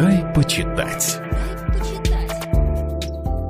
Дай почитать.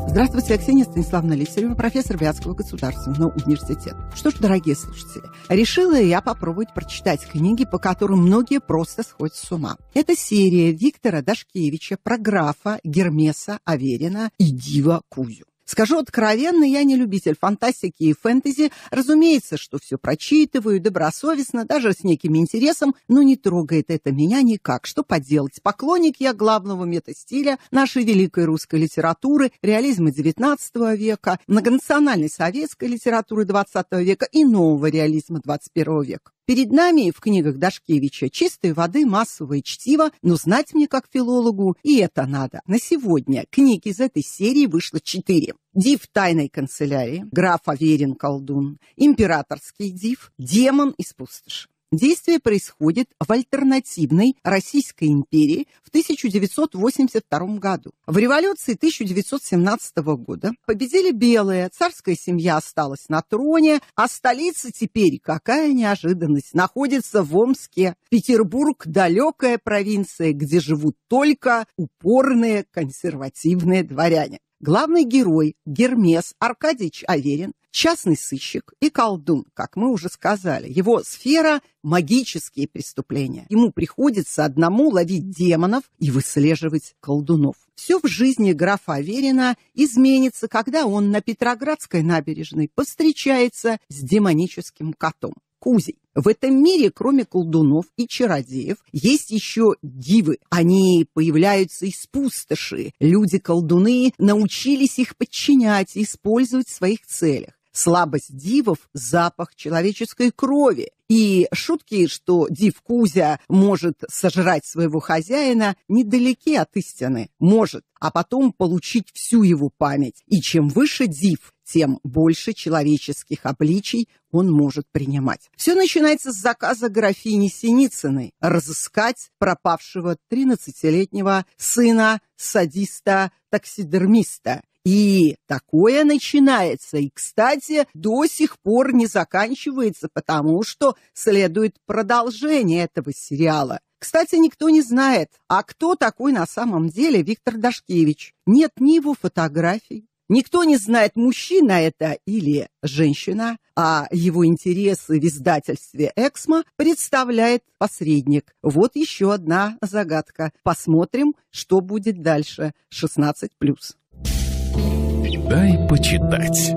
Здравствуйте, я Ксения Станиславовна Лисарева, профессор Вятского государственного университета. Что ж, дорогие слушатели, решила я попробовать прочитать книги, по которым многие просто сходят с ума. Это серия Виктора Дашкевича про графа Гермеса Аверина и Дива Кузю. Скажу откровенно, я не любитель фантастики и фэнтези. Разумеется, что все прочитываю добросовестно, даже с неким интересом, но не трогает это меня никак. Что поделать? Поклонник я главного метастиля нашей великой русской литературы, реализма XIX века, многонациональной советской литературы XX века и нового реализма XXI века. Перед нами в книгах Дашкевича чистой воды массовое чтиво, но знать мне как филологу и это надо. На сегодня книг из этой серии вышло четыре. Див тайной канцелярии, граф Аверин колдун, императорский див, демон из пустоши. Действие происходит в альтернативной Российской империи в 1982 году. В революции 1917 года победили белые, царская семья осталась на троне, а столица теперь, какая неожиданность, находится в Омске. Петербург – далекая провинция, где живут только упорные консервативные дворяне. Главный герой Гермес Аркадьевич Аверин, частный сыщик и колдун, как мы уже сказали. Его сфера – магические преступления. Ему приходится одному ловить демонов и выслеживать колдунов. Все в жизни графа Аверина изменится, когда он на Петроградской набережной повстречается с демоническим котом. Кузей. В этом мире, кроме колдунов и чародеев, есть еще дивы. Они появляются из пустоши. Люди-колдуны научились их подчинять и использовать в своих целях слабость дивов – запах человеческой крови. И шутки, что див Кузя может сожрать своего хозяина, недалеки от истины. Может, а потом получить всю его память. И чем выше див, тем больше человеческих обличий он может принимать. Все начинается с заказа графини Синицыной разыскать пропавшего 13-летнего сына садиста-таксидермиста и такое начинается, и, кстати, до сих пор не заканчивается, потому что следует продолжение этого сериала. Кстати, никто не знает, а кто такой на самом деле Виктор Дашкевич. Нет ни его фотографий, Никто не знает, мужчина это или женщина, а его интересы в издательстве «Эксмо» представляет посредник. Вот еще одна загадка. Посмотрим, что будет дальше. 16+. «Дай почитать».